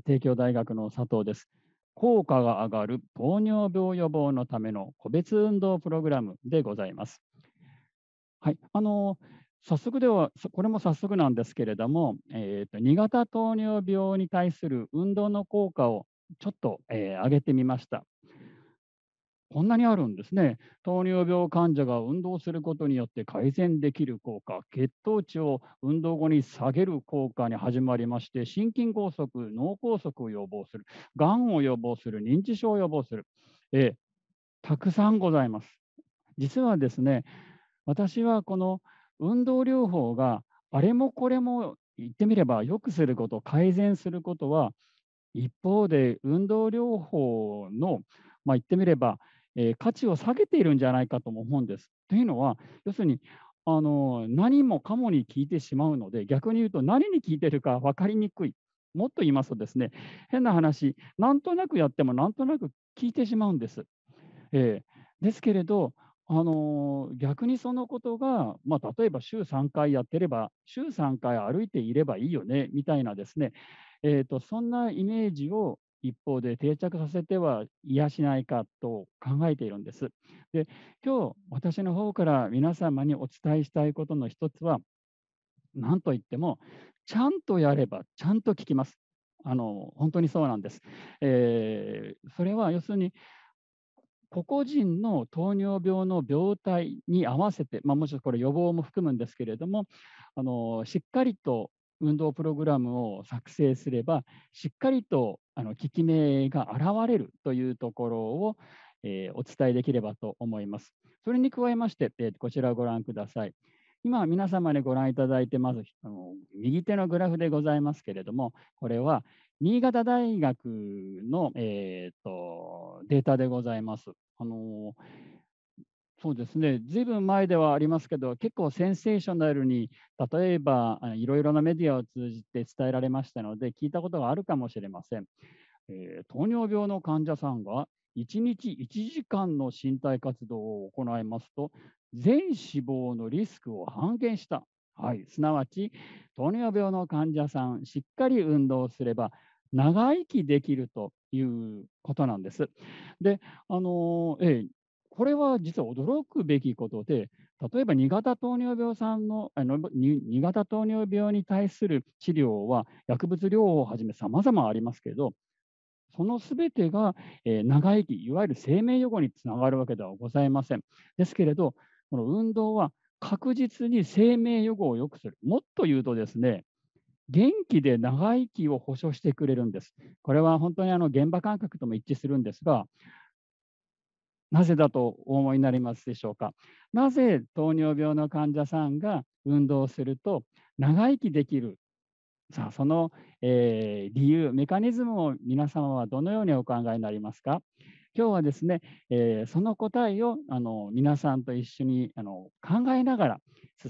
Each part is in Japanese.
帝京大学の佐藤です。効果が上がる糖尿病予防のための個別運動プログラムでございます。はい、あの早速では、これも早速なんですけれども、えーと、と2型糖尿病に対する運動の効果をちょっと、えー、上げてみました。こんなにあるんですね。糖尿病患者が運動することによって改善できる効果、血糖値を運動後に下げる効果に始まりまして、心筋梗塞、脳梗塞を予防する、がんを予防する、認知症を予防する、えたくさんございます。実はですね、私はこの運動療法があれもこれも言ってみれば良くすること、改善することは、一方で運動療法の、まあ、言ってみればえ価値を下げているんじゃないかとも思うんです。というのは、要するにあの何もかもに聞いてしまうので、逆に言うと何に聞いてるか分かりにくい。もっと言いますとですね、変な話、なんとなくやってもなんとなく聞いてしまうんです。えー、ですけれど、あのー、逆にそのことが、まあ、例えば週3回やってれば、週3回歩いていればいいよねみたいなですね、えーとそんなイメージを一方で定着させてはいやしないかと考えているんです。で今日私の方から皆様にお伝えしたいことの一つは何といってもちゃんとやればちゃんと聞きます。あの本当にそうなんです、えー、それは要するに個々人の糖尿病の病態に合わせて、まあ、もちろんこれ予防も含むんですけれどもあのしっかりと運動プログラムを作成すれば、しっかりとあの効き目が現れるというところを、えー、お伝えできればと思います。それに加えまして、えー、こちらをご覧ください。今、皆様にご覧いただいてます、あの右手のグラフでございますけれども、これは新潟大学の、えーと、とデータでございます。あのーそうですね、ずいぶん前ではありますけど、結構センセーショナルに、例えばいろいろなメディアを通じて伝えられましたので、聞いたことがあるかもしれません。えー、糖尿病の患者さんが1日1時間の身体活動を行いますと、全死亡のリスクを半減した、はい、すなわち糖尿病の患者さん、しっかり運動すれば、長生きできるということなんです。で、あのえこれは実は驚くべきことで、例えば2型糖尿病さんのあの 2, 型糖尿病に対する治療は薬物療法をはじめさまざまありますけど、そのすべてが、え長生き、いわゆる生命予後につながるわけではございません。ですけれど、この運動は確実に生命予後を良くする。もっと言うとですね、元気で長生きを保証してくれるんです。これは本当にあの現場感覚とも一致するんですが、なぜだとお思いになりますでしょうかなぜ糖尿病の患者さんが運動すると長生きできるさあその、えー、理由メカニズムを皆様はどのようにお考えになりますか今日はですね、えー、その答えをあの皆さんと一緒にあの考えながら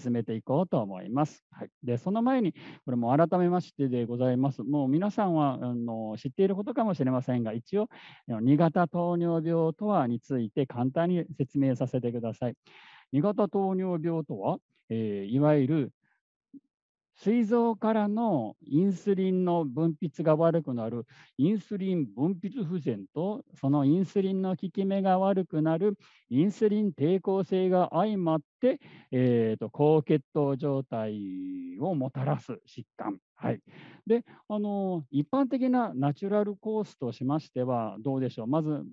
進めていこうと思います。はい、でその前に、これも改めましてでございます。もう皆さんはあの知っていることかもしれませんが、一応、二型糖尿病とはについて簡単に説明させてください。二型糖尿病とは、えー、いわゆる膵臓からのインスリンの分泌が悪くなるインスリン分泌不全とそのインスリンの効き目が悪くなるインスリン抵抗性が相まって、えーと、と高血糖状態をもたらす疾患。はい、であの一般的なナチュラルコースとしましてはどうでしょうまず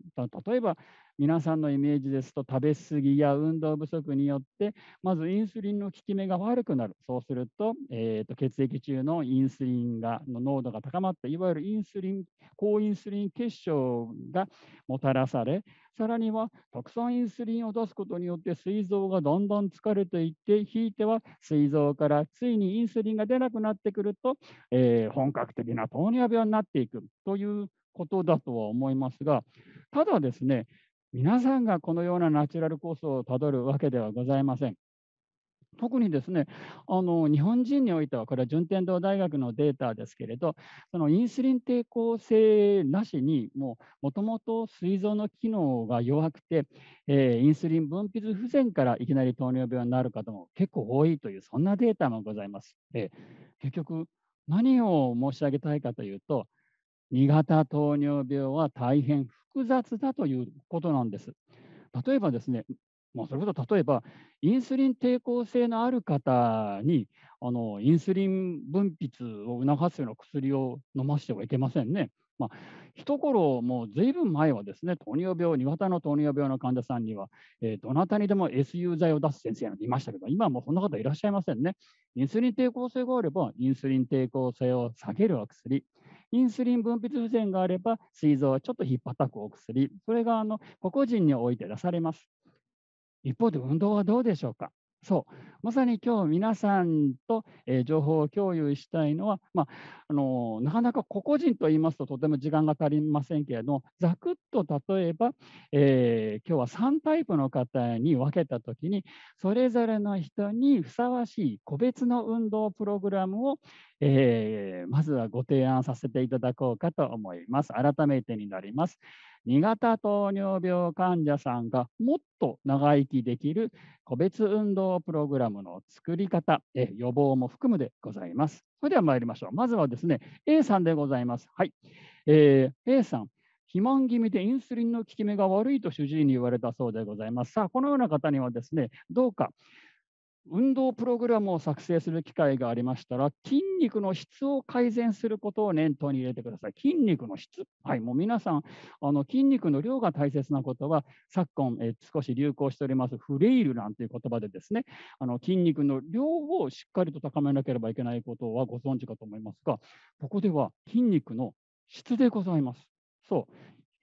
例えば皆さんのイメージですと食べ過ぎや運動不足によってまずインスリンの効き目が悪くなるそうすると,、えーと、血液中のインスリンがの濃度が高まっていわゆるインスリン高インスリン結晶がもたらされさらにはたくさんインスリンを出すことによって膵臓がどんどん疲れていってひいては膵臓からついにインスリンが出なくなってくると、えー、本格的な糖尿病になっていくということだとは思いますがただですね皆さんがこのようなナチュラルコースをたどるわけではございません。特にですねあの日本人においては、これは順天堂大学のデータですけれど、そのインスリン抵抗性なしに、もともと膵臓の機能が弱くて、えー、インスリン分泌不全からいきなり糖尿病になる方も結構多いという、そんなデータもございます。えー、結局、何を申し上げたいかというと、2型糖尿病は大変複雑だということなんです。例えばですね、まあ、それこそ例えば、インスリン抵抗性のある方に、あのインスリン分泌を促すような薬を飲ませてはいけませんね。まあ、一頃、もうずいぶん前はですね、糖尿病、2型の糖尿病の患者さんには、えー、どなたにでも SU 剤を出す先生がいましたけど、今はもうそんな方いらっしゃいませんね。インスリン抵抗性があれば、インスリン抵抗性を下げる薬、インスリン分泌不全があれば、膵臓はちょっと引っったくお薬、それがあの個々人において出されます。一方で運動はどうでしょうかそう、まさに今日皆さんと、え情報を共有したいのは、まあ、あのなかなか個々人と言いますととても時間が足りませんけれども、ざくっと例えば、えー、今日は3タイプの方に分けたときに、それぞれの人にふさわしい個別の運動プログラムを、えー、まずはご提案させていただこうかと思います。改めてになります。2型糖尿病患者さんがもっと長生きできる個別運動プログララムの作り方、え予防も含むでございます。それでは参りましょう。まずはですね、A さんでございます。はい。えー、A さん、肥満気味でインスリンの効き目が悪いと主治医に言われたそうでございます。さあ、このような方にはですね、どうか運動プログラムを作成する機会がありましたら、筋肉の質を改善することを念頭に入れてください。筋肉の質。はい、もう皆さん、あの筋肉の量が大切なことは、昨今、え少し流行しております、フレイルなんていう言葉でですね、あの筋肉の量をしっかりと高めなければいけないことはご存知かと思いますが、ここでは筋肉の質でございます。そう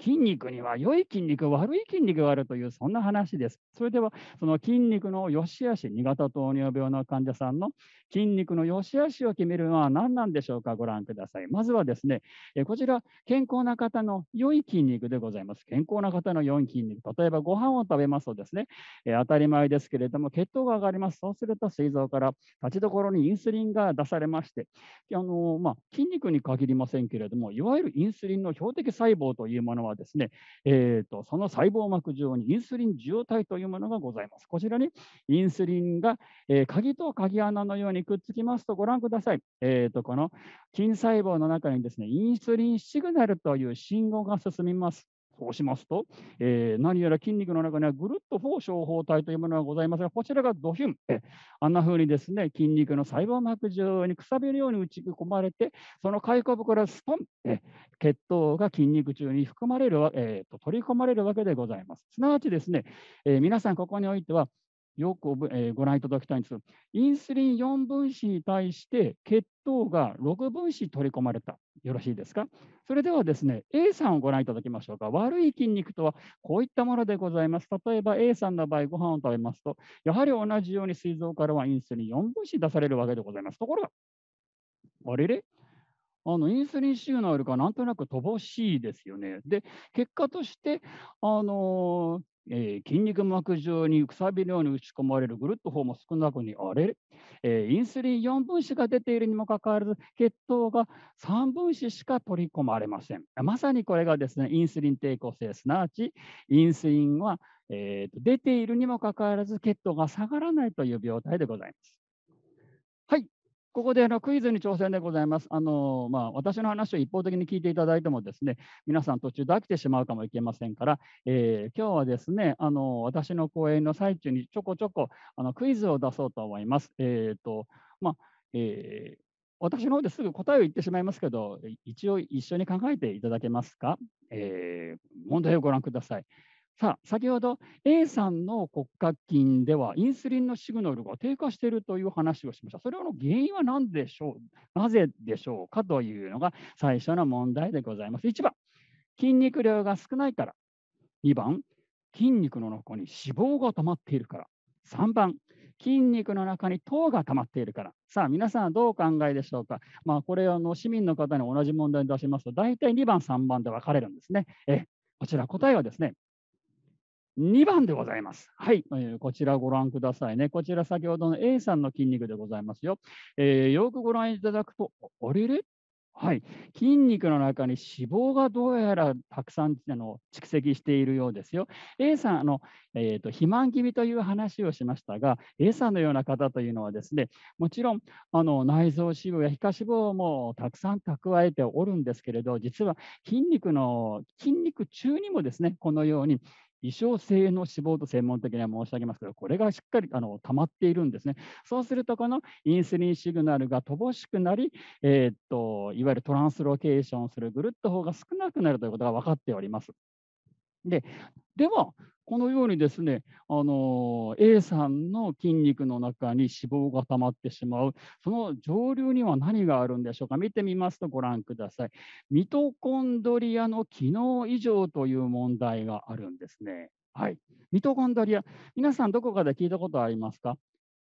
筋肉には良い筋肉、悪い筋肉があるという、そんな話です。それでは、その筋肉の良し悪し、2型糖尿病の患者さんの筋肉の良し悪しを決めるのは何なんでしょうか、ご覧ください。まずはですね、えこちら、健康な方の良い筋肉でございます。健康な方の良い筋肉、例えばご飯を食べますとですね、え当たり前ですけれども、血糖が上がります。そうすると、膵臓から立ちどころにインスリンが出されまして、あのまあ、筋肉に限りませんけれども、いわゆるインスリンの標的細胞というものはですね、えーと、その細胞膜上にインスリン受容体というものがございます。こちらにインスリンが、えー、鍵と鍵穴のようにくっつきますとご覧ください。えーと、とこの筋細胞の中にですね、インスリンシグナルという信号が進みます。そうしますと、えー、何やら筋肉の中にはぐるっと4小胞体というものがございますが、こちらがドヒュン。えあんな風にですね、筋肉の細胞膜上にくさびのように打ち込まれて、その開口部からスポンえ血糖が筋肉中に含まれる、えーと、と取り込まれるわけでございます。すなわちですね、えー、皆さんここにおいては、よく、えー、ご覧いただきたいんですが、インスリン4分子に対して血糖が6分子取り込まれた。よろしいですかそれではですね、A さんをご覧いただきましょうか。悪い筋肉とはこういったものでございます。例えば A さんの場合、ご飯を食べますと、やはり同じように膵臓からはインスリン4分子出されるわけでございます。ところが、あれれあのインスリン収納よりかなんとなく乏しいですよね。で、結果として、あのえー、筋肉膜上にくさびのように打ち込まれるグルッと法も少なくにあれ、えー、インスリン4分子が出ているにもかかわらず血糖が3分子しか取り込まれませんまさにこれがですねインスリン抵抗性すなわちインスリンは、えー、出ているにもかかわらず血糖が下がらないという病態でございますここであのクイズに挑戦でございます。あのまあ、私の話を一方的に聞いていただいてもですね、皆さん途中で飽きてしまうかもいけませんから、えー、今日はですね、あの私の講演の最中にちょこちょこあのクイズを出そうと思います。えーとまあ、えー、私の方ですぐ答えを言ってしまいますけど、一応一緒に考えていただけますか。えー、問題をご覧ください。さあ、先ほど A さんの骨格筋ではインスリンのシグナルが低下しているという話をしました。それの原因は何でしょうなぜでしょうかというのが最初の問題でございます。1番、筋肉量が少ないから。2番、筋肉の中に脂肪が溜まっているから。3番、筋肉の中に糖が溜まっているから。さあ、皆さんどうお考えでしょうか。まあ、これ、あの市民の方に同じ問題に出しますと、大体2番、3番で分かれるんですね。えこちら答えはですね、2番でございます。はい、えー、こちらご覧くださいね。こちら先ほどの A さんの筋肉でございますよ。えー、よくご覧いただくと、あれれはい、筋肉の中に脂肪がどうやらたくさんあの蓄積しているようですよ。A さんあの、えーと、肥満気味という話をしましたが、A さんのような方というのはですね、もちろんあの内臓脂肪や皮下脂肪もたくさん蓄えておるんですけれど、実は筋肉の筋肉中にもですね、このように異常性の脂肪と専門的には申し上げますけど、これがしっかりあの溜まっているんですね。そうすると、このインスリンシグナルが乏しくなり、えー、っと、いわゆるトランスロケーションするぐるっと方が少なくなるということが分かっております。で、では、このようにですね、あの A さんの筋肉の中に脂肪が溜まってしまう、その上流には何があるんでしょうか、見てみますとご覧ください。ミトコンドリアの機能異常という問題があるんですね。はい、ミトコンドリア、皆さんどこかで聞いたことありますか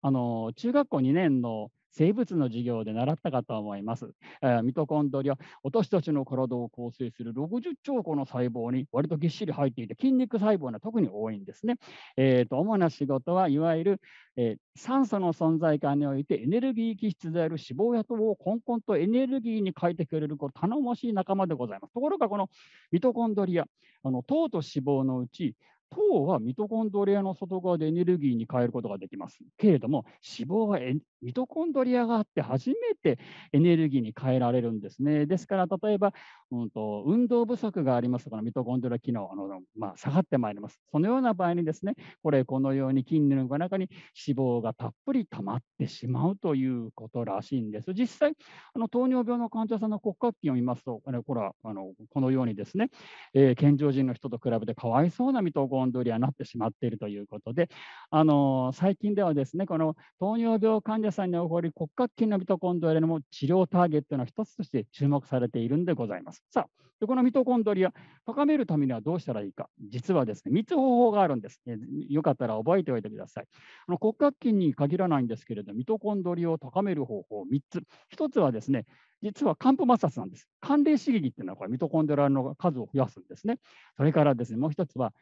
あの中学校2年の生物の授業で習ったかと思います。えー、ミトコンドリア、私たちの体を構成する60兆個の細胞に割とぎっしり入っていて、筋肉細胞が特に多いんですね。えーと、主な仕事はいわゆる、えー、酸素の存在感においてエネルギー気質である脂肪や糖をコンコンとエネルギーに変えてくれるこ頼もしい仲間でございます。ところが、このミトコンドリア、あの糖と脂肪のうち、糖はミトコンドリアの外側でエネルギーに変えることができます。けれども、脂肪はミトコンドリアがあって初めてエネルギーに変えられるんですね。ですから、例えばうんと、運動不足がありますかミトコンドリア機能あの、まあ、下がってまいります。そのような場合にですね、これ、このように筋肉の中に脂肪がたっぷり溜まってしまうということらしいんです。実際、あの糖尿病の患者さんの骨格筋を見ますと、あのこれはあのこのようにですね、えー、健常人の人と比べてかわいそうなミトコンドリアになってしまっているということで、あの最近ではですね、この糖尿病患者さんに起こり骨格筋のミトコンドリアの治療ターゲットの一つとして注目されているんでございます。。さあ、このミトコンドリア、高めるためにはどうしたらいいか。実はですね、3つ方法があるんです。よかったら覚えておいてください。あの骨格筋に限らないんですけれど、ミトコンドリアを高める方法3つ。1つはですね、実は寒部摩擦なんです。寒冷刺激っていうのはこれミトコンドリアの数を増やすんですね。それからですね、もう1つは、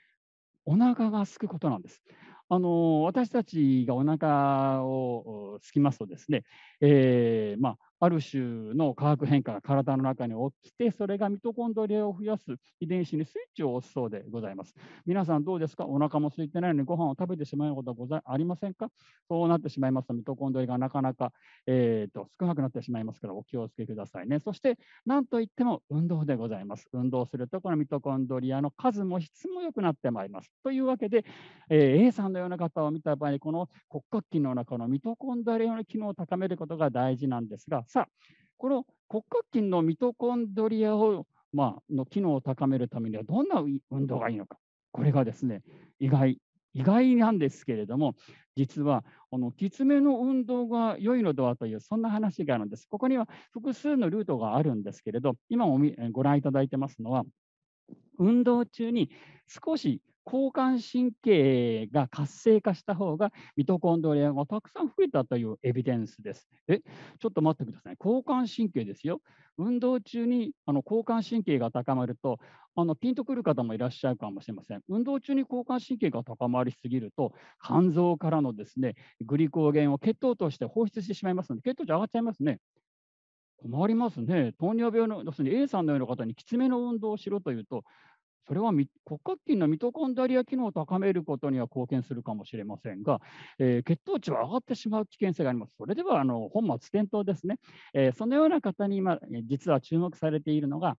お腹が空くことなんです。あの私たちがお腹をすきますとですね、えー、まあある種の化学変化が体の中に起きて、それがミトコンドリアを増やす遺伝子にスイッチを押すそうでございます。皆さんどうですかお腹も空いてないのにご飯を食べてしまうことはござありませんかそうなってしまいますと、ミトコンドリアがなかなか、えーと、少なくなってしまいますからお気をつけくださいね。そして、なんといっても運動でございます。運動すると、このミトコンドリアの数も質も良くなってまいります。というわけで、えー、A さんのような方を見た場合この骨格筋の中のミトコンドリアの機能を高めることが大事なんですが、さあ、この骨格筋のミトコンドリアを、まあの機能を高めるためにはどんな運動がいいのか、これがですね、意外、意外なんですけれども、実は、あのきつめの運動が良いのではという、そんな話があるんです。ここには複数のルートがあるんですけれど、今もご覧いただいてますのは、運動中に少し交感神経が活性化した方がミトコンドリアがたくさん増えたというエビデンスです。え、ちょっと待ってください。交感神経ですよ。運動中にあの交感神経が高まると、あのピンとくる方もいらっしゃるかもしれません。運動中に交感神経が高まりすぎると、肝臓からのですねグリコーゲンを血糖として放出してしまいますので、血糖値上がっちゃいますね。困りますね。糖尿病の、要するに A さんのような方にきつめの運動をしろというと、それは骨格筋のミトコンドリア機能を高めることには貢献するかもしれませんが、えー、血糖値は上がってしまう危険性があります。それではあの本末転倒ですね、えー、そのような方に今、実は注目されているのが、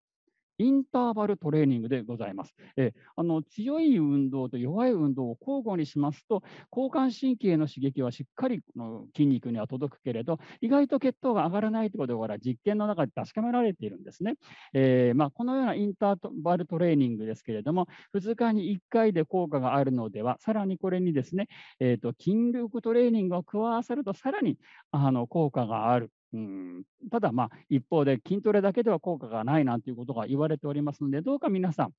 インターバルトレーニングでございます。えあの強い運動と弱い運動を交互にしますと、交感神経の刺激はしっかりの筋肉には届くけれど、意外と血糖が上がらないということから実験の中で確かめられているんですね。えー、まあ、このようなインターバルトレーニングですけれども、2日に1回で効果があるのでは、さらにこれにですね、えーと、と筋力トレーニングを加わせると、さらにあの効果があるうん、ただ、まあ、一方で筋トレだけでは効果がないなんていうことが言われておりますので、どうか皆さん、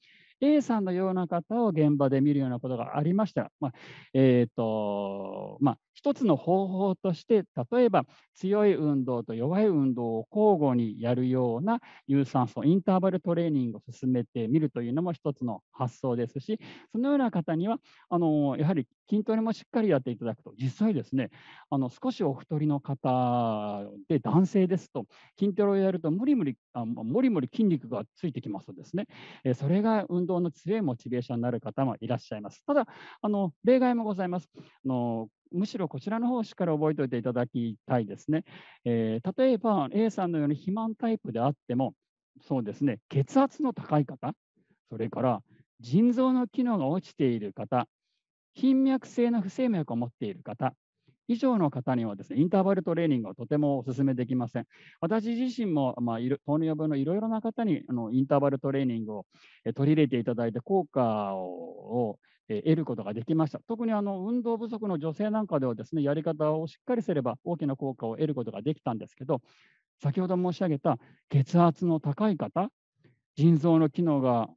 A さんのような方を現場で見るようなことがありましたら、まあ、えーとまあ、一つの方法として、例えば強い運動と弱い運動を交互にやるような有酸素インターバルトレーニングを進めてみるというのも一つの発想ですし、そのような方には、あのやはり筋トレもしっかりやっていただくと、実際ですね、あの少しお太りの方で男性ですと、筋トレをやると無理無理、あもりもり筋肉がついてきますとですね、それが運動動の強いモチベーションになる方もいらっしゃいます。ただ、あの例外もございます。あのむしろこちらの方をしっかり覚えておいていただきたいですね。えー、例えば、A さんのように肥満タイプであっても、そうですね、血圧の高い方、それから腎臓の機能が落ちている方、頻脈性の不整脈を持っている方、以上の方にはですね、インターバルトレーニングをとてもお勧めできません。私自身も、まあ、糖尿病のいろいろな方にあのインターバルトレーニングを取り入れていただいて、効果を得ることができました。特にあの運動不足の女性なんかではですね、やり方をしっかりすれば大きな効果を得ることができたんですけど、先ほど申し上げた血圧の高い方、腎臓の機能が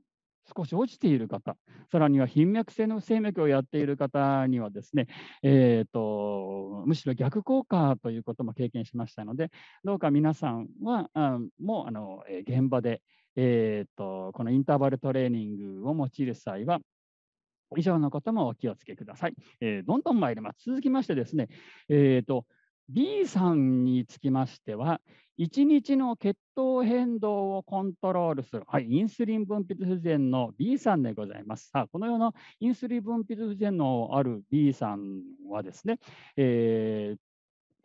少し落ちている方、さらには頻脈性の不整脈をやっている方にはですね、えーと、むしろ逆効果ということも経験しましたので、どうか皆さんは、あもうあの現場で、えーと、とこのインターバルトレーニングを用いる際は、以上のこともお気をつけください。えー、どんどん参ります。続きましてですね、えーと B さんにつきましては、1日の血糖変動をコントロールする、はい、インスリン分泌不全の B さんでございます。さこのようなインスリン分泌不全のある B さんはですね、えー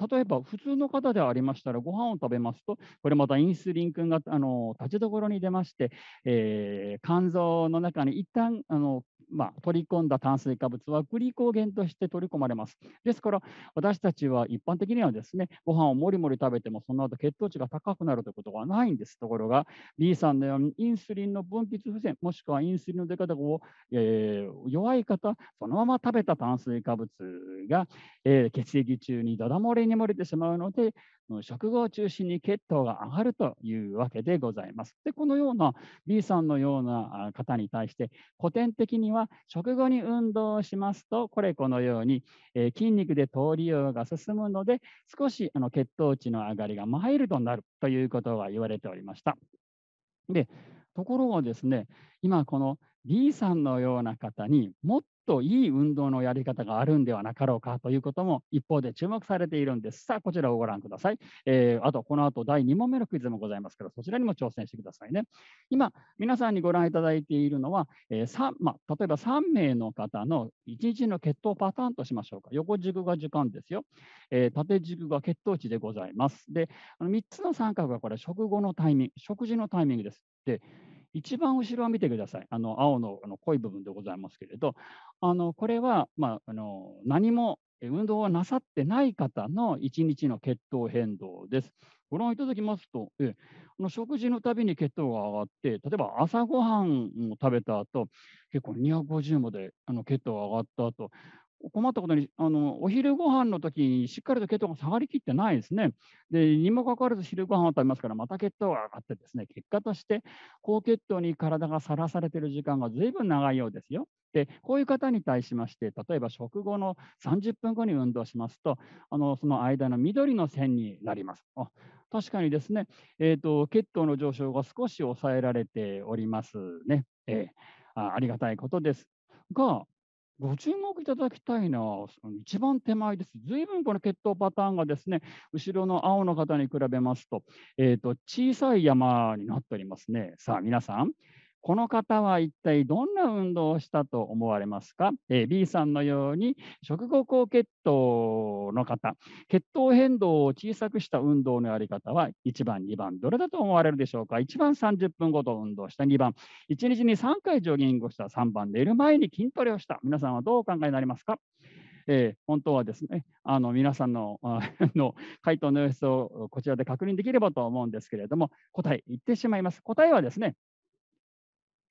例えば普通の方でありましたらご飯を食べますとこれまたインスリン君があの立ちどころに出まして、えー、肝臓の中に一旦あのまあ、取り込んだ炭水化物はグリコーゲンとして取り込まれます。ですから、私たちは一般的にはですね、ご飯をもりもり食べても、その後血糖値が高くなるということがないんです。ところが、B さんのようにインスリンの分泌不全、もしくはインスリンの出方を、えー、弱い方、そのまま食べた炭水化物が、えー、血液中にだだ漏れに漏れてしまうので、食後を中心に血糖が上がるというわけでございます。で、このような B さんのような方に対して、古典的には食後に運動をしますと、これこのように、えー、筋肉で通りようが進むので、少しあの血糖値の上がりがマイルドになるということが言われておりました。で、ところがですね、今この B さんのような方にもっといい運動のやり方があるんではなかろうかということも一方で注目されているんです。さあ、こちらをご覧ください。えー、あと、この後第2問目のクイズもございますから、そちらにも挑戦してくださいね。今、皆さんにご覧いただいているのは、えーまあ、例えば3名の方の1日の血糖パターンとしましょうか。横軸が時間ですよ。えー、縦軸が血糖値でございます。で、あの3つの三角がこれ、食後のタイミング、食事のタイミングです。で一番後ろを見てください。あの青のあの濃い部分でございますけれど、あのこれは、まあ、あの何も運動をなさってない方の1日の血糖変動です。ご覧いただきますと、えあの食事のたびに血糖が上がって、例えば朝ごはんを食べた後、結構250まであの血糖が上がった後、困ったことにあの、お昼ご飯の時にしっかりと血糖が下がりきってないですね。で、にもかかわらず昼ご飯を食べますから、また血糖が上がってですね、結果として高血糖に体がさらされている時間がずいぶん長いようですよ。で、こういう方に対しまして、例えば食後の30分後に運動しますと、あのその間の緑の線になります。あ確かにですね、えーと、血糖の上昇が少し抑えられておりますね。えー、あありがたいことです。が、ご注目いただきたいのは、一番手前です。随分この血糖パターンがですね、後ろの青の方に比べますと、えー、と小さい山になっておりますね。さあ、皆さん、この方は一体どんな運動をしたと思われますか、?B さんのように食後高血糖の方、血糖変動を小さくした運動のやり方は1番、2番、どれだと思われるでしょうか ?1 番30分ごと運動した、2番、1日に3回ジョギングをした、3番、寝る前に筋トレをした、皆さんはどうお考えになりますかえー、本当はですね、あの皆さんのあ の回答の様子をこちらで確認できればと思うんですけれども、答え言ってしまいます。答えはですね、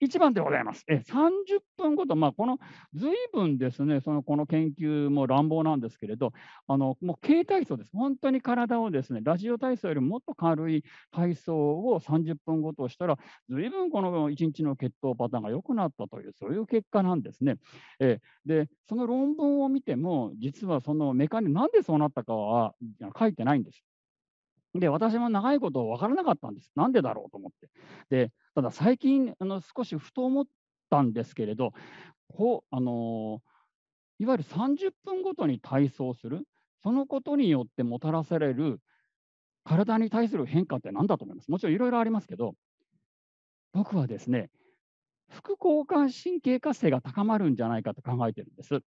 1番でございます。え30分ごと、まあ、この随分ですね、そのこの研究も乱暴なんですけれど、あのもう軽体操です。本当に体をですね、ラジオ体操よりもっと軽い体操を30分ごとしたら、随分この1日の血糖パターンが良くなったという、そういう結果なんですね。えで、その論文を見ても、実はそのメカニズム、なんでそうなったかは書いてないんです。で、私も長いこと分からなかったんです。なんでだろうと思って。で、ただ最近、あの少しふと思ったんですけれど、こうあのいわゆる30分ごとに体操する、そのことによってもたらされる体に対する変化って何だと思います。もちろんいろいろありますけど、僕はですね、副交感神経活性が高まるんじゃないかと考えてるんです。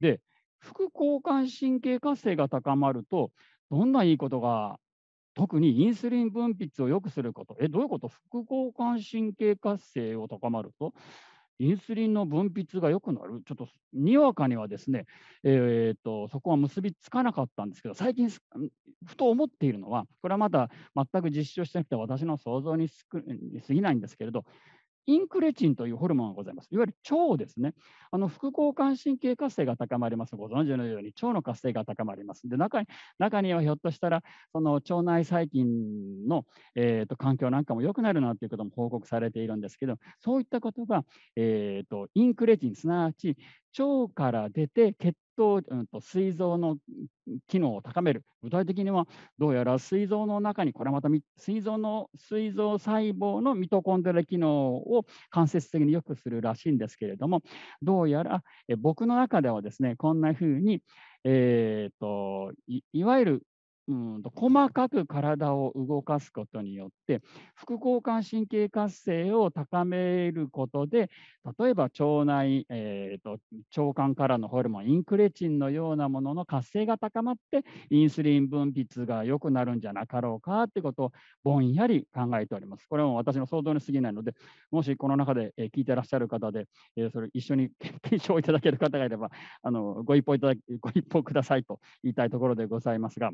で、副交感神経活性が高まると、どんないいことが特にインスリン分泌を良くすること。え、どういうこと副交感神経活性を高まると、インスリンの分泌が良くなる。ちょっと、にわかにはですね、えー、っと、そこは結びつかなかったんですけど、最近、ふと思っているのは、これはまだ全く実証してなくて、私の想像にすぎないんですけれど、インクレチンというホルモンがございます。いわゆる腸ですね。あの副交感神経活性が高まります。ご存知のように腸の活性が高まります。で中に中にはひょっとしたらその腸内細菌の、えーと、環境なんかも良くなるなということも報告されているんですけど、そういったことが、えーとインクレチン、すなわち腸から出て血糖、うん、と膵臓の機能を高める。具体的には、どうやら膵臓の中に、これまた膵臓の膵臓細胞のミトコンドリア機能を間接的に良くするらしいんですけれども、どうやらえ僕の中ではですね、こんなふうに、えーとい、いわゆるうんと細かく体を動かすことによって副交感神経活性を高めることで例えば腸内、えーと、腸管からのホルモンインクレチンのようなものの活性が高まってインスリン分泌が良くなるんじゃなかろうかってことをぼんやり考えております。これも私の想像に過ぎないのでもしこの中で聞いてらっしゃる方で、えー、それ一緒に 検証いただける方がいればあのご一報いただご一報くださいと言いたいところでございますが。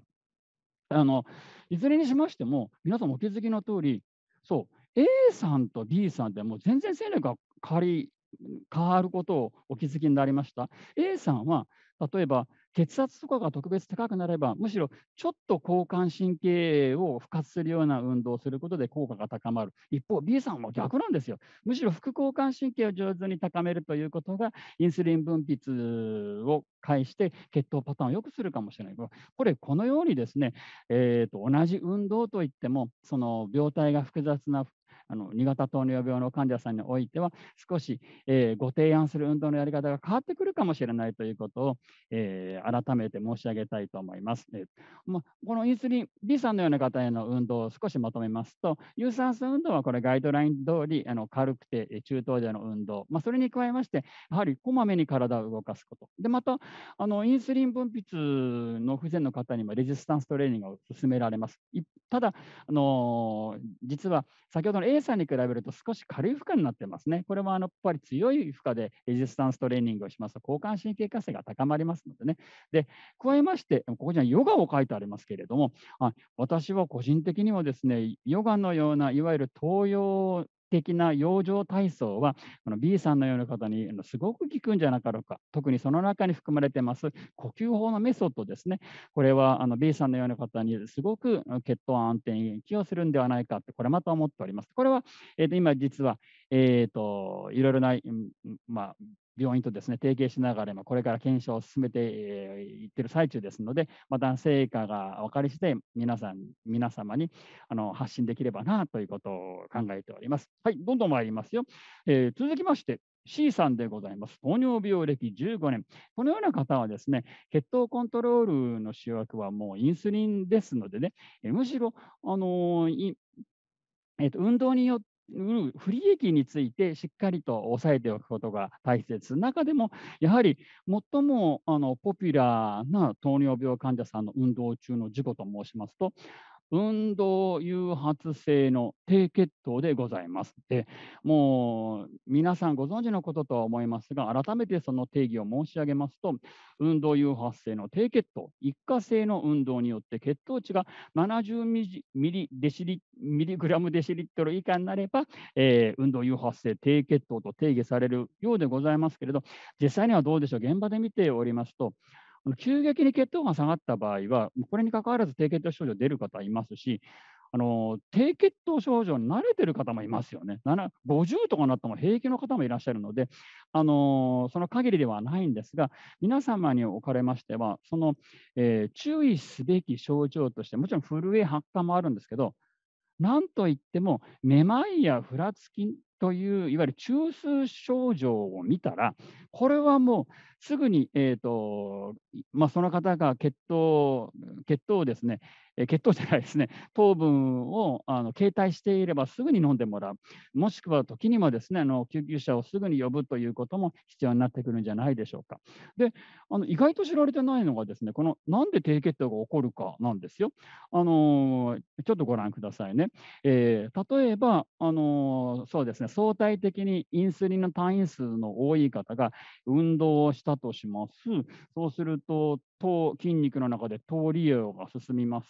あのいずれにしましても、皆さんもお気づきの通り、そう、A さんと B さんってもう全然戦略が変わり変わることをお気づきになりました。A さんは、例えば血圧とかが特別高くなれば、むしろちょっと交感神経を不活するような運動をすることで効果が高まる。一方、B さんは逆なんですよ。むしろ副交感神経を上手に高めるということが、インスリン分泌を介して血糖パターンを良くするかもしれない。これ、このようにですね、えーと、と同じ運動といっても、その病態が複雑なあの2型糖尿病の患者さんにおいては、少し、えー、ご提案する運動のやり方が変わってくるかもしれないということを、えー、改めて申し上げたいと思います。えーま、このインスリン B さんのような方への運動を少しまとめますと、有酸素運動はこれガイドライン通りあの軽くて中等での運動、まそれに加えまして、やはりこまめに体を動かすこと。でまたあのインスリン分泌の不全の方にもレジスタンストレーニングを勧められます。ただ、あのー、実は先ほどの A A さんに比べると少し軽い負荷になってますね。これもあのやっぱり強い負荷でレジスタンストレーニングをしますと、交感神経活性が高まりますのでね。で、加えまして、ここにはヨガを書いてありますけれども、あ私は個人的にはですね、ヨガのような、いわゆる東洋的な養生体操は、この B さんのような方にすごく効くんじゃなかろうか。特にその中に含まれてます呼吸法のメソッドですね。これはあの B さんのような方にすごく血糖安定に寄与するんではないかって、これまた思っております。これは、えー、と今実は、えーと、といろいろな、まあ、病院とですね提携しながら、これから検証を進めていってる最中ですので、また成果が分かりして、皆さん、皆様にあの発信できればなということを考えております。はい、どんどん参りますよ。えー、続きまして、C さんでございます。糖尿病歴15年。このような方はですね、血糖コントロールの主役はもうインスリンですのでね、むしろ、あのーえー、運動によっ不利益についてしっかりと抑えておくことが大切。中でも、やはり最もあのポピュラーな糖尿病患者さんの運動中の事故と申しますと、運動誘発性の低血糖でございます。でもう皆さんご存知のこととは思いますが、改めてその定義を申し上げますと、運動誘発性の低血糖、一過性の運動によって血糖値が70ミリデシリミリグラムデシリットル以下になれば、えー、運動誘発性低血糖と定義されるようでございますけれど、実際にはどうでしょう、現場で見ておりますと、急激に血糖が下がった場合は、これにかかわらず低血糖症状出る方いますし、あの低血糖症状に慣れてる方もいますよね、50とかになっても平気の方もいらっしゃるので、あのその限りではないんですが、皆様におかれましては、その、えー、注意すべき症状として、もちろん震え、発火もあるんですけど、なんといっても、めまいやふらつきという、いわゆる中枢症状を見たら、これはもう、すぐに、えーとまあ、その方が血糖血糖をですね、血糖じゃないですね、糖分をあの携帯していればすぐに飲んでもらう、もしくは時にはですねあの救急車をすぐに呼ぶということも必要になってくるんじゃないでしょうか。であの意外と知られてないのが、ですねこのなんで低血糖が起こるかなんですよ。あのちょっとご覧くださいね。えー、例えば、あのそうですね、相対的にインスリンの単位数の多い方が運動をしたたとします。そうすると、糖筋肉の中で糖利用が進みます。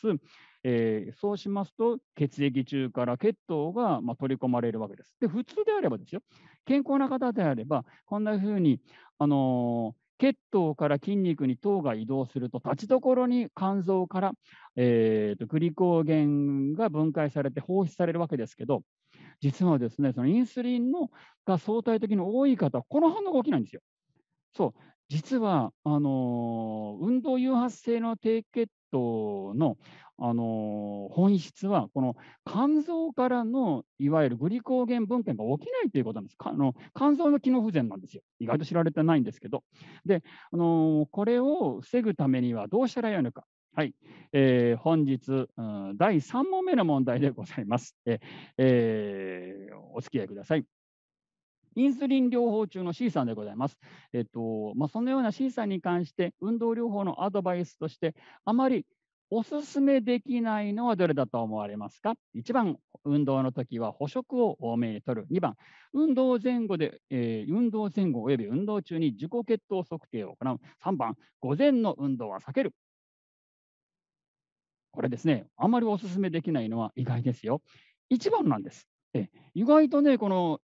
えー、そうしますと、血液中から血糖が、まあ、取り込まれるわけです。で、普通であればですよ、健康な方であれば、こんなふうに、あのー血糖から筋肉に糖が移動すると、立ちどころに肝臓から、えー、とグリコーゲンが分解されて放出されるわけですけど、実はですね、そのインスリンのが相対的に多い方は、この反応が起きないんですよ。そう実はあの運動誘発性の低血糖のあの本質は、この肝臓からのいわゆるグリコーゲン分解が起きないということなんです。あの肝臓の機能不全なんですよ。意外と知られてないんですけど。で、あのこれを防ぐためにはどうしたらよいのか。はい、えー、本日、うん、第3問目の問題でございます。えー、えー、お付き合いください。インスリン療法中の C さんでございます。えっとまあ、そのような C さんに関して、運動療法のアドバイスとして、あまりおすすめできないのはどれだと思われますか ?1 番、運動の時は捕食を多めにとる。2番、運動前後で、えー、運動前後及び運動中に自己血糖測定を行う。3番、午前の運動は避ける。これですね、あまりおすすめできないのは意外ですよ。1番なんです。意外とね、この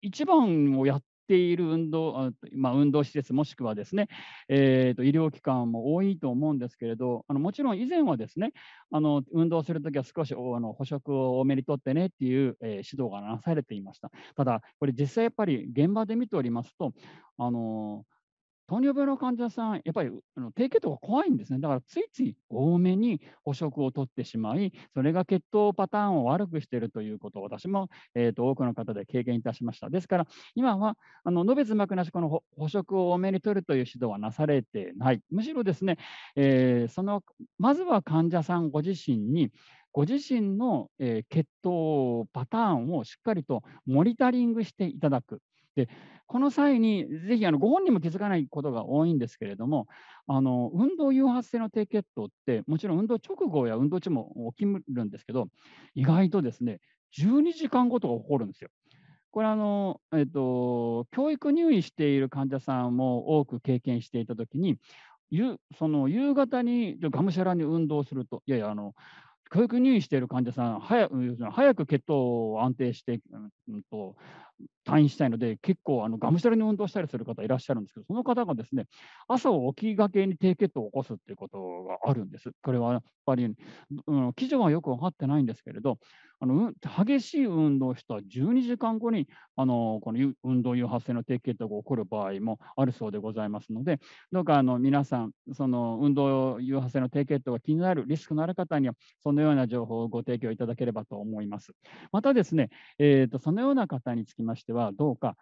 一番をやっている運動,、まあ、運動施設、もしくはですね、えーと、医療機関も多いと思うんですけれど、あのもちろん以前はですね、あの運動するときは少しあの補食を多めにとってねっていう、えー、指導がなされていました。ただ、これ実際やっぱり現場で見ておりますと、あの糖尿病の患者さん、やっぱりあの低血糖が怖いんですね。だからついつい多めに補食をとってしまい、それが血糖パターンを悪くしているということを私も、えーと、多くの方で経験いたしました。ですから、今はあののべつくなし、この補食を多めにとるという指導はなされてない。むしろですね、えー、そのまずは患者さんご自身に、ご自身の、えー、血糖パターンをしっかりとモニタリングしていただく。で、この際に、ぜひあのご本人も気づかないことが多いんですけれども、あの運動誘発性の低血糖って、もちろん運動直後や運動中も起きるんですけど、意外とですね、12時間後とか起こるんですよ。これあの、えっと、教育入院している患者さんも多く経験していたときに、その夕方にがむしゃらに運動すると、いやいや、あの空腹入院している患者さん、早早く血糖を安定して、うんと、退院したいので、結構あのがむしゃらに運動したりする方いらっしゃるんですけど、その方がですね朝起きがけに低血糖を起こすっていうことがあるんです。これはやっぱり、うん、基準はよく分かってないんですけれど、あの激しい運動した12時間後にあのこの運動誘発性の低血糖が起こる場合もあるそうでございますので、どうかあの皆さん、その運動誘発性の低血糖が気になるリスクのある方には、そのような情報をご提供いただければと思います。またですね、えーとそのような方につきましては、どうか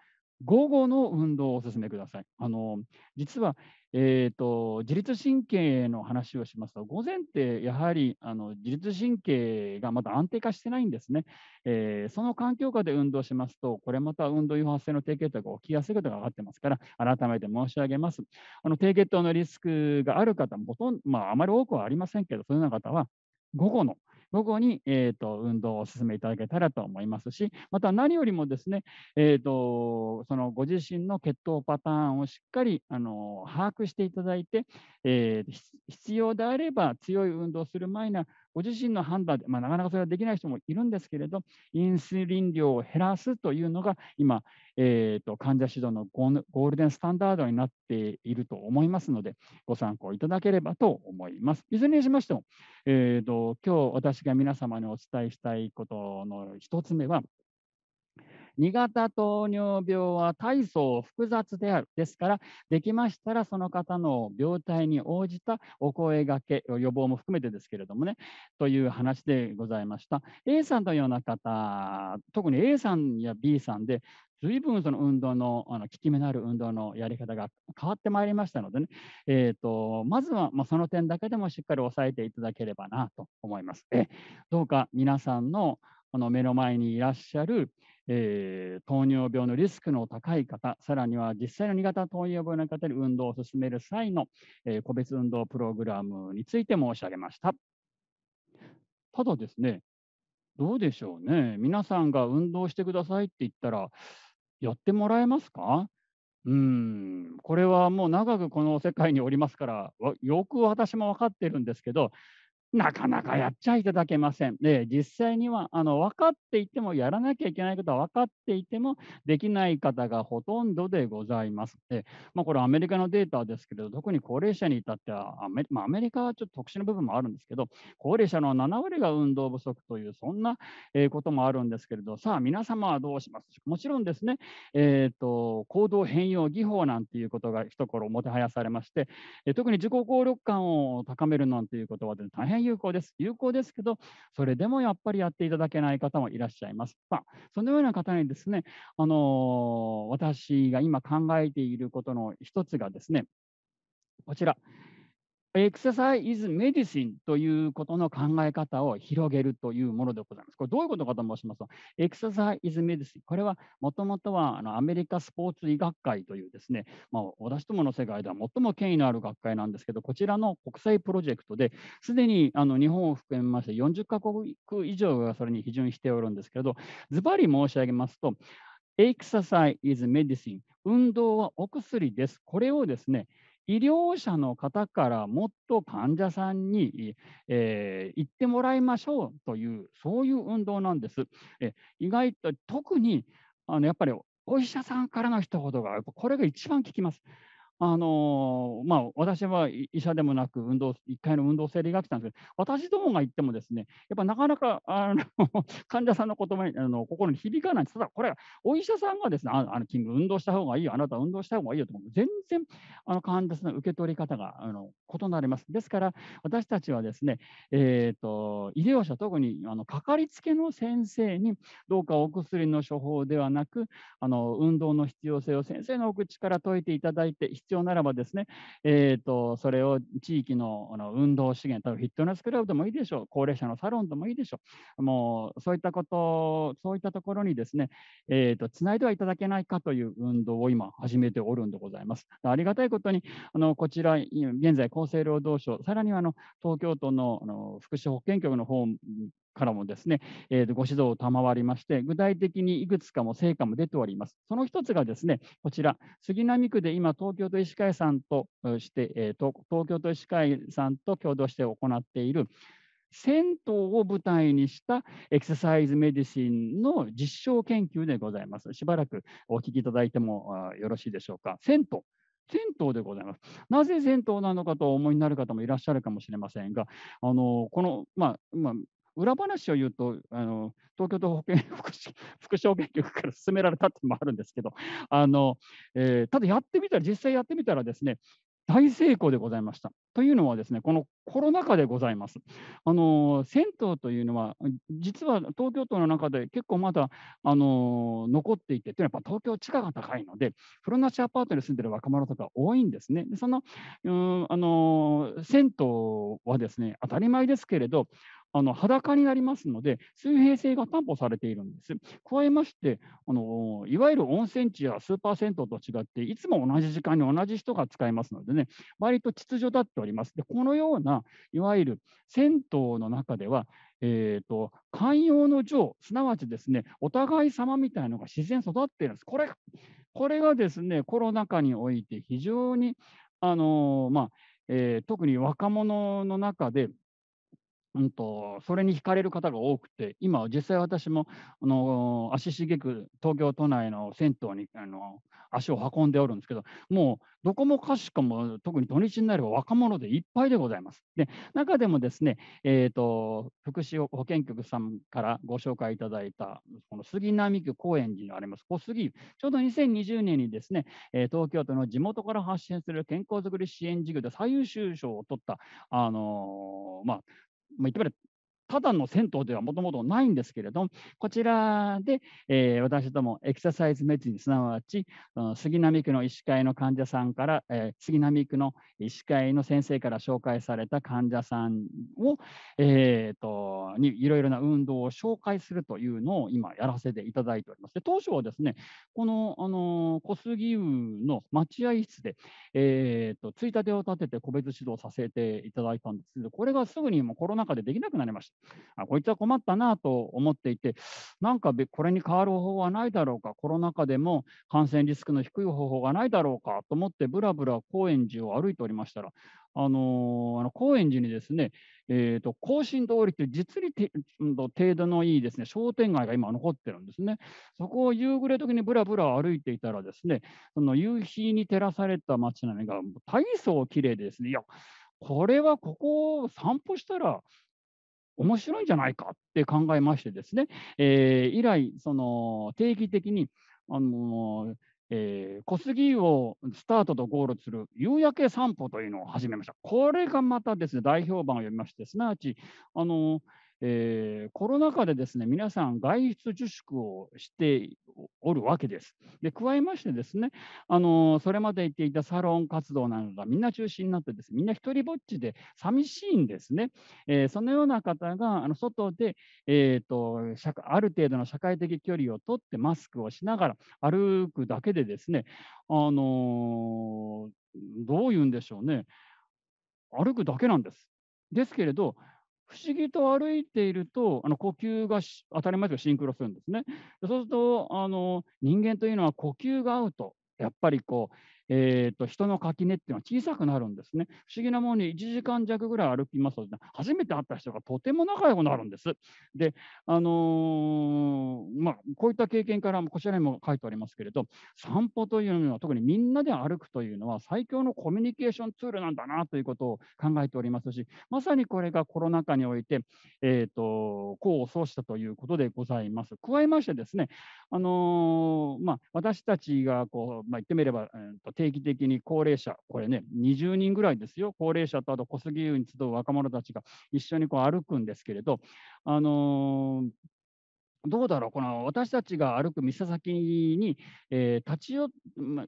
午後の運動をお勧めください。あの実は、えーと、自律神経の話をしますと、午前ってやはりあの自律神経がまだ安定化してないんですね、えー、その環境下で運動しますと、これまた運動違反性の低血糖が起きやすいことが分かってますから、改めて申し上げます。あの低血糖のリスクがある方もほとんど、まあ、あまり多くはありませんけど、そういうような方は、午後の午後に、えーと、運動をお勧めいただけたらと思いますし、また何よりもですね、えーと、そのご自身の血糖パターンをしっかりあの把握していただいて、えー、必要であれば強い運動をする前にはご自身の判断で、まあ、なかなかそれはできない人もいるんですけれど、インスリン量を減らすというのが、今、えーと、患者指導のゴールデンスタンダードになっていると思いますので、ご参考いただければと思います。いずれにしましても、えーと今日私が皆様にお伝えしたいことの1つ目は、2型糖尿病は体操複雑である。ですから、できましたらその方の病態に応じたお声がけ、予防も含めてですけれどもね、という話でございました。A さんのような方、特に A さんや B さんで、随分その運動の、あの効き目のある運動のやり方が変わってまいりましたのでね、えーと、まずは、まあ、その点だけでもしっかり押さえていただければなと思います。えどうか皆さんのこの目の前にいらっしゃる、えー、糖尿病のリスクの高い方、さらには実際の2型糖尿病の方に運動を進める際の、えー、個別運動プログラムについて申し上げました。ただですね、どうでしょうね、皆さんが運動してくださいって言ったら、やってもらえますかうん、これはもう長くこの世界におりますから、よく私も分かってるんですけど、なかなかやっちゃいただけません。で実際にはあの分かっていてもやらなきゃいけないことは分かっていてもできない方がほとんどでございます。でまあ、これアメリカのデータですけれど、特に高齢者に至ってはアメ,、まあ、アメリカはちょっと特殊な部分もあるんですけど、高齢者の7割が運動不足という、そんな、こともあるんですけれど、さあ皆様はどうしますもちろんですね、えーと、行動変容技法なんていうことが一頃もてはやされまして、特に自己効力感を高めるなんていうことは、ね、大変有効です。有効ですけど、それでもやっぱりやっていただけない方もいらっしゃいます。まあ、そのような方にですね、あの私が今考えていることの一つがですね、こちら、エクササイイズメディシンということの考え方を広げるというものでございます。これどういうことかと申しますと、エクササイズメディシン、これはもともとはあのアメリカスポーツ医学会というですね、まあ、私どもの世界では最も権威のある学会なんですけど、こちらの国際プロジェクトで、すでにあの日本を含めまして40カ国以上がそれに批准しておるんですけど、ズバリ申し上げますと、エクササイズメディシン、運動はお薬です。これをですね、医療者の方からもっと患者さんに、えー、行ってもらいましょうという、そういう運動なんです。え意外と特にあのやっぱりお医者さんからの一言が、これが一番効きます。あのまあ、私は医者でもなく運動、1回の運動生理学者なんですけど、私どもが言っても、ですねやっぱなかなかあの 患者さんの言葉にあの心に響かないんです、ただこれ、お医者さんがですね、あのキング、運動した方がいいよ、あなた運動した方がいいよと全然あの患者さんの受け取り方があの異なります。ですから、私たちはですね、えーと、医療者、特にあのかかりつけの先生に、どうかお薬の処方ではなく、あの運動の必要性を先生のお口から解いていただいて、必必要ならばですね、えーと、それを地域のあの運動資源、多分フィットネスクラブでもいいでしょう、高齢者のサロンでもいいでしょう、もうそういったこと、そういったところにですね、えーと、とつないではいただけないかという運動を今、始めておるんでございます。ありがたいことに、あのこちら、現在、厚生労働省、さらにはあの東京都のあの福祉保健局の方からもですね、えー、ご指導を賜りまして、具体的にいくつかも成果も出ております。その一つがですね、こちら、杉並区で今、東京都医師会さんとして、えー、東京都医師会さんと共同して行っている、銭湯を舞台にしたエクササイズメディシンの実証研究でございます。しばらくお聞きいただいてもよろしいでしょうか。銭湯銭湯でございます。なぜ銭湯なのかとお思いになる方もいらっしゃるかもしれませんが、あのこの、まあまあ、裏話を言うと、あの東京都保健福祉 福祉保健局から勧められたっていうのもあるんですけど、あのえー、ただやってみたら、実際やってみたらですね、大成功でございました。というのはですね、このコロナ禍でございます。あの銭湯というのは、実は東京都の中で結構まだあの残っていて、というのはやっぱ東京地価が高いので、風呂なしアパートに住んでる若者とか多いんですね。でそのうんあの銭湯はですね、当たり前ですけれど、あの裸になりますので、水平性が担保されているんです。加えまして、あのいわゆる温泉地やスーパー銭湯と違って、いつも同じ時間に同じ人が使えますのでね、割と秩序立っております。でこのような、いわゆる銭湯の中では、えーと、寛容の情、すなわちですね、お互い様みたいなのが自然育っているんです。これこれがですね、コロナ禍において非常に、あのまあえー、特に若者の中で、うんと、それに惹かれる方が多くて、今、実際私もあの足しげく東京都内の銭湯にあの足を運んでおるんですけど、もうどこもかしこも、特に土日になれば若者でいっぱいでございます。で中でもですね、えーと、福祉保健局さんからご紹介いただいた、この杉並区高円寺にあります、小杉、ちょうど2020年にですね、東京都の地元から発信する健康づくり支援事業で最優秀賞を取った、あのまあ、没得办法。ただの銭湯ではもともとないんですけれども、こちらで、えー、私どもエクササイズメディすなわち、杉並区の医師会の患者さんから、えー、杉並区の医師会の先生から紹介された患者さんを、えーと、にいろいろな運動を紹介するというのを今やらせていただいております。で当初はですね、この、あの小杉湯の待合室で、えーと、ついたてを立てて個別指導させていただいたんですけど、これがすぐにもうコロナ禍でできなくなりました。あこいつは困ったなと思っていて、なんかこれに変わる方法はないだろうか、コロナ禍でも感染リスクの低い方法がないだろうかと思って、ぶらぶら高円寺を歩いておりましたら、あのあの高円寺にですね、えーと、通りという実に程度のいいですね商店街が今残ってるんですね。そこを夕暮れ時にぶらぶら歩いていたらですね、その夕日に照らされた街並みが大層綺麗でですね、いや、これはここを散歩したら面白いんじゃないかって考えましてですね、えー、以来、その定期的に、あのーえー、小杉をスタートとゴールする夕焼け散歩というのを始めました。これがまたですね、代表判を呼びまして、すなわち、あのえー、コロナ禍でですね皆さん外出自粛をしておるわけです。で加えましてですね、あのそれまで言っていたサロン活動などがみんな中止になってです、みんな一人ぼっちで寂しいんですね。えー、そのような方があの外で、えーとある程度の社会的距離をとってマスクをしながら歩くだけでですね、あのどういうんでしょうね、歩くだけなんです。ですけれど、不思議と歩いていると、あの呼吸が当たり前ですがシンクロするんですね。そうするとあの、人間というのは呼吸が合うと、やっぱりこう、えーと、人の垣根っていうのは小さくなるんですね。不思議なものに1時間弱ぐらい歩きますと、ね、初めて会った人がとても仲良くなるんです。で、あのー、まあ、こういった経験からこちらにも書いてありますけれど、散歩というのは特にみんなで歩くというのは最強のコミュニケーションツールなんだなということを考えておりますし、まさにこれがコロナ禍において、えーと、功を奏したということでございます。加えましてですね、あのー、まあ、私たちがこう、まあ、言ってみれば、えー定期的に高齢者、これね、20人ぐらいですよ、高齢者とあと小杉湯に集う若者たちが一緒にこう歩くんですけれど、あのーどうだろう、この私たちが歩く店先に、えー、立ち寄、っ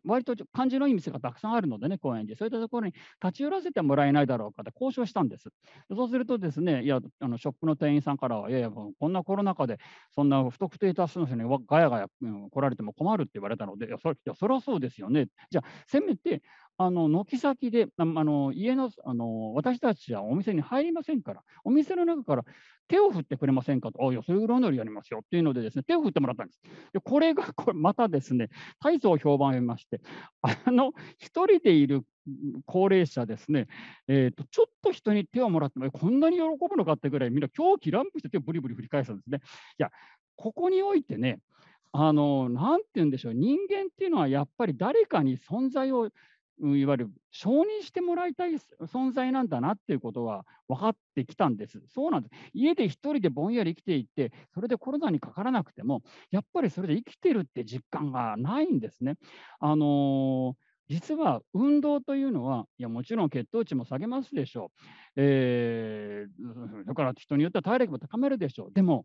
割と感じのいい店がたくさんあるのでね、公園で、そういったところに立ち寄らせてもらえないだろうかと交渉したんです。そうするとですね、いや、あのショップの店員さんからは、いやいや、こんなコロナ禍で、そんな不特定多数の人にガヤガヤ来られても困るって言われたので、いやそれいやそれはそうですよね。じゃあ、せめてあの軒先で、あの家のあの私たちはお店に入りませんから、お店の中から手を振ってくれませんかと、あよそぐらいのりやりますよっていうのでです、ね、手を振ってもらったんです。でこれがこれまたですね、大層評判を得まして、あの一人でいる高齢者ですね、えーと、ちょっと人に手をもらっても、こんなに喜ぶのかってぐらい、みんな狂気乱舞して手をブリブリ振り返すんですね。いや、ここにおいてね、あの、なんて言うんでしょう、人間っていうのはやっぱり誰かに存在をいわゆる承認してもらいたい存在なんだなっていうことは分かってきたんです。そうなんです。家で1人でぼんやり生きていって、それでコロナにかからなくても、やっぱりそれで生きてるって実感がないんですね。あのー、実は運動というのは、いやもちろん血糖値も下げますでしょう、えー、だから人によっては体力も高めるでしょう、でも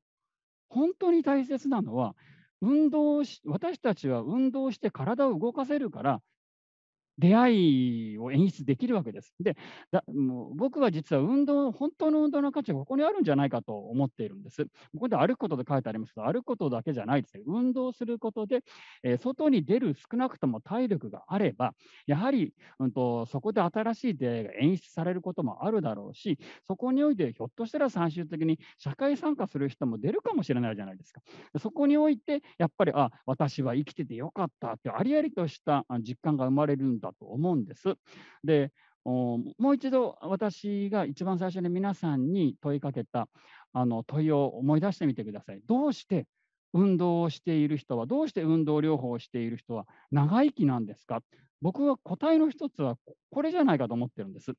本当に大切なのは、運動し私たちは運動して体を動かせるから出会いを演出できるわけです。で、だもう僕は実は運動、本当の運動の価値はここにあるんじゃないかと思っているんです。ここで歩くことで書いてありますけど、歩くことだけじゃないですね。運動することで、えー、外に出る少なくとも体力があれば、やはり、うんと、そこで新しい出会いが演出されることもあるだろうし、そこにおいてひょっとしたら最終的に社会参加する人も出るかもしれないじゃないですか。そこにおいて、やっぱり、あ、私は生きててよかったって、ありありとした実感が生まれるんだだと思うんです。でもう一度私が一番最初に皆さんに問いかけたあの問いを思い出してみてください。どうして運動をしている人はどうして運動療法をしている人は長生きなんですか僕は答えの一つはこれじゃないかと思ってるんです。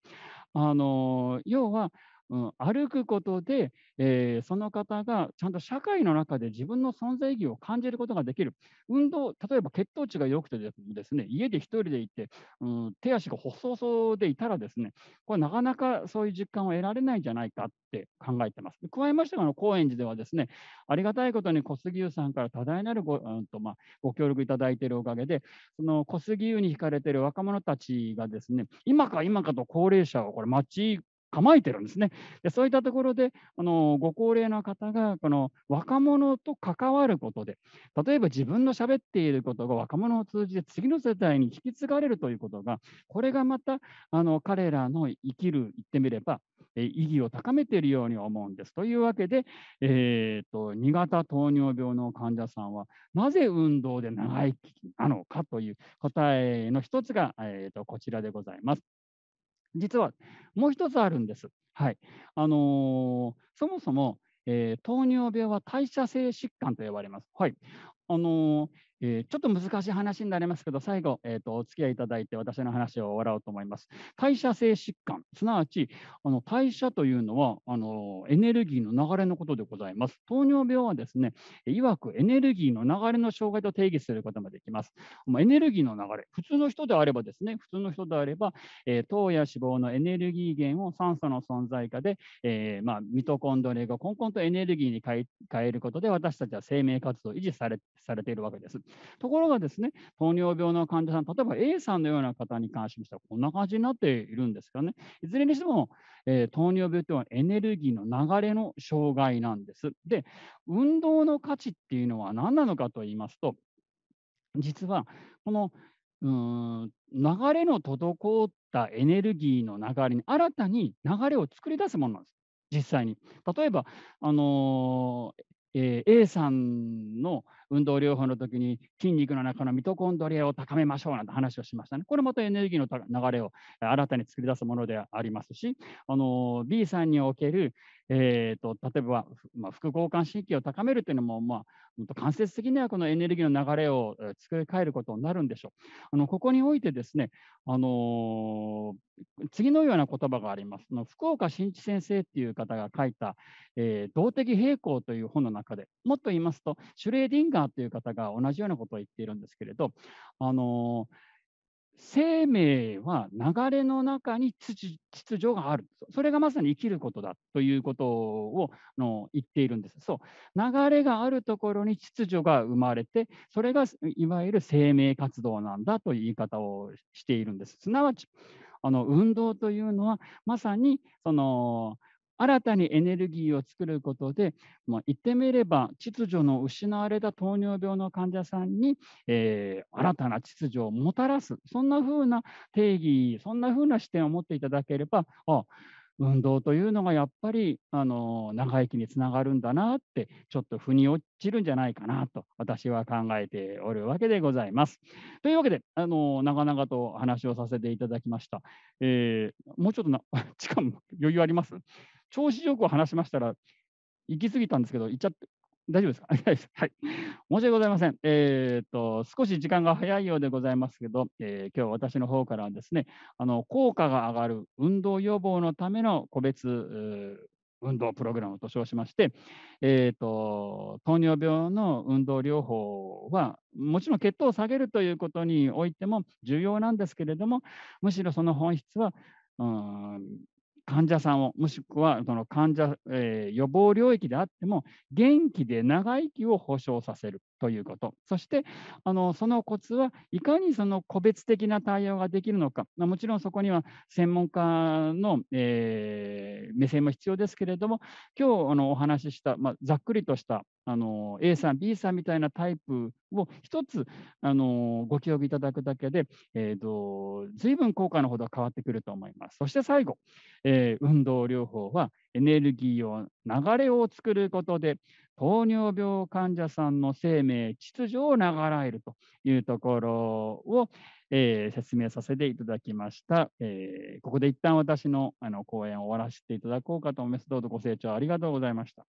あの要はうん、歩くことで、えー、その方がちゃんと社会の中で自分の存在意義を感じることができる。運動、例えば血糖値が良くてですね、家で1人でいて、うん、手足が細そうでいたらですね、これなかなかそういう実感を得られないんじゃないかって考えてます。加えましての高円寺ではですね、ありがたいことに小杉湯さんから多大なるご,、うんとまあ、ご協力いただいているおかげで、その小杉湯に惹かれている若者たちがですね、今か今かと高齢者をこれ待ち構えてるんですね。でそういったところで、あのご高齢の方がこの若者と関わることで、例えば自分のしゃべっていることが若者を通じて次の世代に引き継がれるということが、これがまたあの彼らの生きる、言ってみれば、意義を高めているように思うんです。というわけで、えーと、2型糖尿病の患者さんはなぜ運動で長生きなのかという答えの一つが、えーとこちらでございます。実はもう一つあるんです。はいあのー、そもそも、えー、糖尿病は代謝性疾患と呼ばれます。はいあのー、えー、ちょっと難しい話になりますけど、最後、えーと、お付き合いいただいて私の話を終わろうと思います。代謝性疾患、すなわちあの代謝というのはあのエネルギーの流れのことでございます。糖尿病はですね、いわくエネルギーの流れの障害と定義することもできます。エネルギーの流れ、普通の人であればですね、普通の人であれば、えー、糖や脂肪のエネルギー源を酸素の存在下で、えー、まあ、ミトコンドリアがコンコンとエネルギーに変えることで私たちは生命活動を維持されされているわけです。ところがですね、糖尿病の患者さん、例えば A さんのような方に関しましては、こんな感じになっているんですかね。いずれにしても、えー、糖尿病というのはエネルギーの流れの障害なんです。で、運動の価値っていうのは何なのかと言いますと、実は、このうん流れの滞ったエネルギーの流れに新たに流れを作り出すものなんです、実際に。例えば、あのーえー、A さんの運動療法の時に筋肉の中のミトコンドリアを高めましょうなんて話をしましたね。これまたエネルギーの流れを新たに作り出すものでありますし、あの B さんにおける、えーと、例えば、まあ、副交感神経を高めるというのも、まあ、間接的にはこのエネルギーの流れを作り変えることになるんでしょう。あのここにおいてですね、あの次のような言葉があります。の福岡新一先生っていう方が書いた、えー、動的平衡という本の中でもっと言いますと、シュレーディンガターという方が同じようなことを言っているんですけれど、あの生命は流れの中に秩序がある。それがまさに生きることだということをの言っているんです。そう。流れがあるところに秩序が生まれて、それがいわゆる生命活動なんだという言い方をしているんです。すなわち、あの運動というのはまさにその新たにエネルギーを作ることで、まあ、言ってみれば秩序の失われた糖尿病の患者さんに、えー、新たな秩序をもたらすそんな風な定義そんな風な視点を持っていただければあ運動というのがやっぱりあの長生きにつながるんだなってちょっと腑に落ちるんじゃないかなと私は考えておるわけでございます。というわけであの長々と話をさせていただきました。えー、もうちょっとな 時間余裕あります調子よく話しましたら、行き過ぎたんですけど、行っちゃって、大丈夫ですか はい。申し訳ございません。えー、っと、少し時間が早いようでございますけど、えー、今日私の方からですね、あの、効果が上がる運動予防のための個別、運動プログラムと称しまして、えーと、糖尿病の運動療法は、もちろん血糖を下げるということにおいても重要なんですけれども、むしろその本質は、うん、患者さんを、もしくはその患者、えー、予防領域であっても、元気で長生きを保障させるということ、そしてあのそのコツはいかにその個別的な対応ができるのか、まあ、もちろんそこには専門家の、えー、目線も必要ですけれども、今日あのお話しした、まあ、ざっくりとしたあの A さん、B さんみたいなタイプを一つあのご記憶いただくだけで、えーと、随分効果のほどは変わってくると思います。そして最後、えー、運動療法はエネルギーを、流れを作ることで、糖尿病患者さんの生命、秩序を流らえるというところを、えー、説明させていただきました。えー、ここで一旦私のあの講演を終わらせていただこうかと思います。どうぞご清聴ありがとうございました。